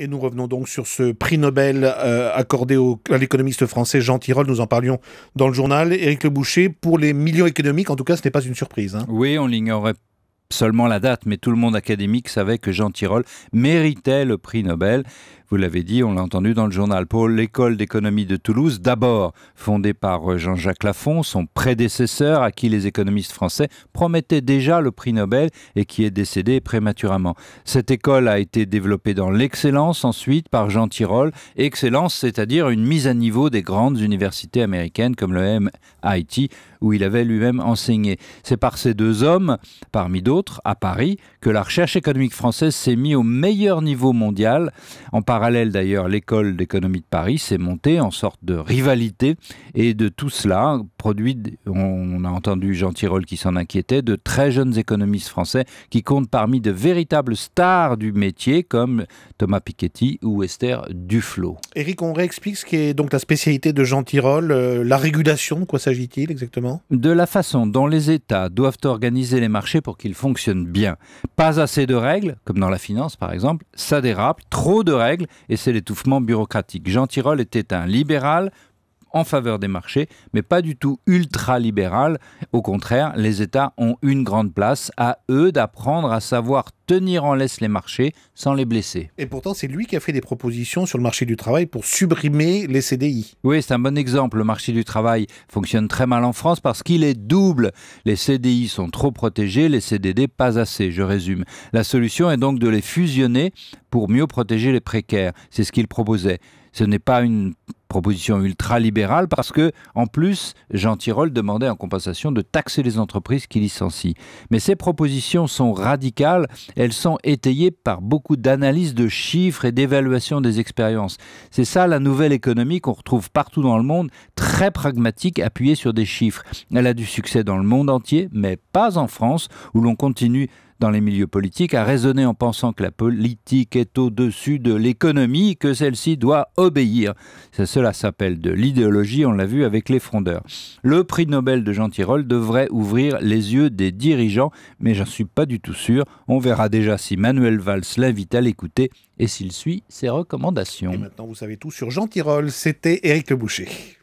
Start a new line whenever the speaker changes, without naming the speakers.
Et nous revenons donc sur ce prix Nobel euh, accordé à l'économiste français Jean Tirole. Nous en parlions dans le journal. Éric Le Boucher, pour les millions économiques, en tout cas, ce n'est pas une surprise. Hein.
Oui, on l'ignorait seulement la date, mais tout le monde académique savait que Jean Tirole méritait le prix Nobel. Vous l'avez dit, on l'a entendu dans le journal. Pour l'école d'économie de Toulouse, d'abord fondée par euh, Jean-Jacques Laffont, son prédécesseur à qui les économistes français promettaient déjà le prix Nobel et qui est décédé prématurément. Cette école a été développée dans l'excellence ensuite par Jean Tirole. Excellence, c'est-à-dire une mise à niveau des grandes universités américaines comme le MIT où il avait lui-même enseigné. C'est par ces deux hommes, parmi d'autres, à Paris, que la recherche économique française s'est mise au meilleur niveau mondial en parallèle d'ailleurs, l'école d'économie de Paris s'est montée en sorte de rivalité et de tout cela produit, on a entendu Jean Tirole qui s'en inquiétait, de très jeunes économistes français qui comptent parmi de véritables stars du métier comme Thomas Piketty ou Esther Duflo.
Eric, on réexplique ce qui est donc la spécialité de Jean Tirole, euh, la régulation, de quoi s'agit-il exactement
De la façon dont les États doivent organiser les marchés pour qu'ils fonctionnent bien. Pas assez de règles, comme dans la finance par exemple, ça dérape, trop de règles et c'est l'étouffement bureaucratique. Jean Tirole était un libéral, en faveur des marchés, mais pas du tout ultra libéral Au contraire, les États ont une grande place à eux d'apprendre à savoir tenir en laisse les marchés sans les blesser. Et pourtant, c'est lui qui a fait des propositions sur le marché du travail pour supprimer les CDI. Oui, c'est un bon exemple. Le marché du travail fonctionne très mal en France parce qu'il est double. Les CDI sont trop protégés, les CDD pas assez, je résume. La solution est donc de les fusionner pour mieux protéger les précaires. C'est ce qu'il proposait. Ce n'est pas une proposition ultra-libérale parce que, en plus, Jean Tirole demandait en compensation de taxer les entreprises qui licencient. Mais ces propositions sont radicales, elles sont étayées par beaucoup d'analyses de chiffres et d'évaluations des expériences. C'est ça la nouvelle économie qu'on retrouve partout dans le monde, très pragmatique, appuyée sur des chiffres. Elle a du succès dans le monde entier, mais pas en France, où l'on continue dans les milieux politiques a raisonné en pensant que la politique est au-dessus de l'économie, que celle-ci doit obéir. Cela s'appelle de l'idéologie, on l'a vu avec les frondeurs. Le prix Nobel de Jean Tirole devrait ouvrir les yeux des dirigeants, mais je j'en suis pas du tout sûr. On verra déjà si Manuel Valls l'invite à l'écouter et s'il suit ses recommandations. Et maintenant,
vous savez tout sur Jean Tirole. C'était Éric Le Boucher.